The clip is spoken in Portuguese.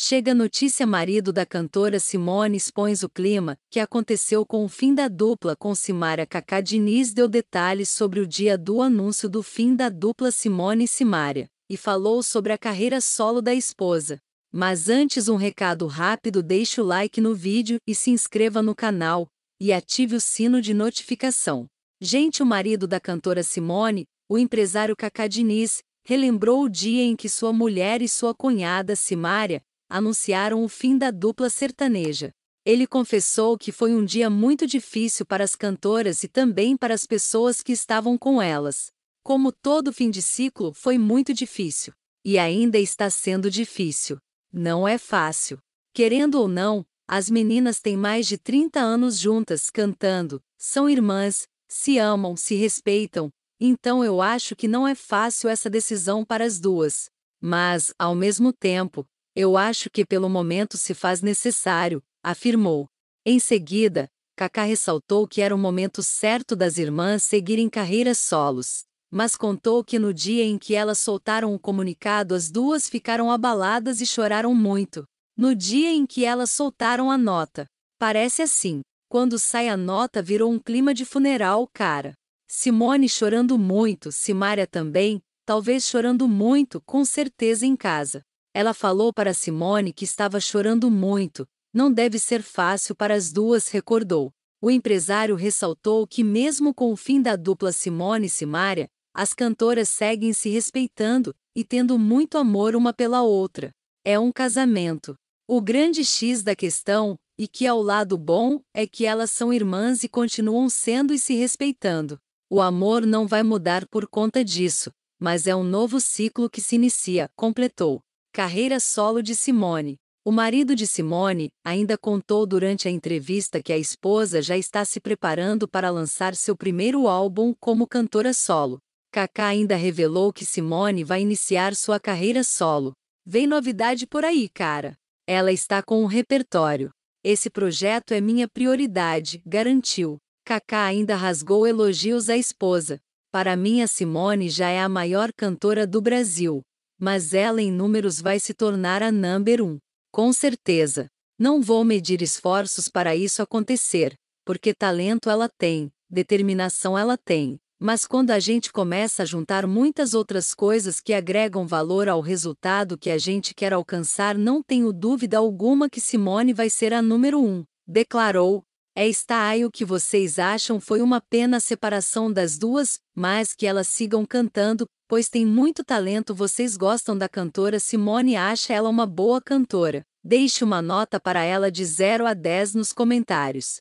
Chega notícia: marido da cantora Simone expõe o clima que aconteceu com o fim da dupla com Simara Cacá Diniz. Deu detalhes sobre o dia do anúncio do fim da dupla Simone e Simária e falou sobre a carreira solo da esposa. Mas antes, um recado rápido: deixe o like no vídeo e se inscreva no canal e ative o sino de notificação. Gente, o marido da cantora Simone, o empresário Cacá Diniz, relembrou o dia em que sua mulher e sua cunhada Simária anunciaram o fim da dupla sertaneja. Ele confessou que foi um dia muito difícil para as cantoras e também para as pessoas que estavam com elas. Como todo fim de ciclo, foi muito difícil. E ainda está sendo difícil. Não é fácil. Querendo ou não, as meninas têm mais de 30 anos juntas cantando, são irmãs, se amam, se respeitam, então eu acho que não é fácil essa decisão para as duas. Mas, ao mesmo tempo, eu acho que pelo momento se faz necessário, afirmou. Em seguida, Kaká ressaltou que era o momento certo das irmãs seguirem carreiras solos, mas contou que no dia em que elas soltaram o comunicado as duas ficaram abaladas e choraram muito. No dia em que elas soltaram a nota. Parece assim. Quando sai a nota virou um clima de funeral, cara. Simone chorando muito, Simária também, talvez chorando muito, com certeza em casa. Ela falou para Simone que estava chorando muito, não deve ser fácil para as duas, recordou. O empresário ressaltou que, mesmo com o fim da dupla Simone e Simária, as cantoras seguem se respeitando e tendo muito amor uma pela outra. É um casamento. O grande X da questão, e que ao é lado bom, é que elas são irmãs e continuam sendo e se respeitando. O amor não vai mudar por conta disso, mas é um novo ciclo que se inicia, completou. Carreira solo de Simone. O marido de Simone ainda contou durante a entrevista que a esposa já está se preparando para lançar seu primeiro álbum como cantora solo. Kaká ainda revelou que Simone vai iniciar sua carreira solo. Vem novidade por aí, cara. Ela está com um repertório. Esse projeto é minha prioridade, garantiu. Kaká ainda rasgou elogios à esposa. Para mim, a Simone já é a maior cantora do Brasil mas ela em números vai se tornar a number 1. Com certeza. Não vou medir esforços para isso acontecer, porque talento ela tem, determinação ela tem. Mas quando a gente começa a juntar muitas outras coisas que agregam valor ao resultado que a gente quer alcançar, não tenho dúvida alguma que Simone vai ser a número um, declarou, é está aí o que vocês acham foi uma pena a separação das duas, mas que elas sigam cantando, pois tem muito talento vocês gostam da cantora Simone acha ela uma boa cantora. Deixe uma nota para ela de 0 a 10 nos comentários.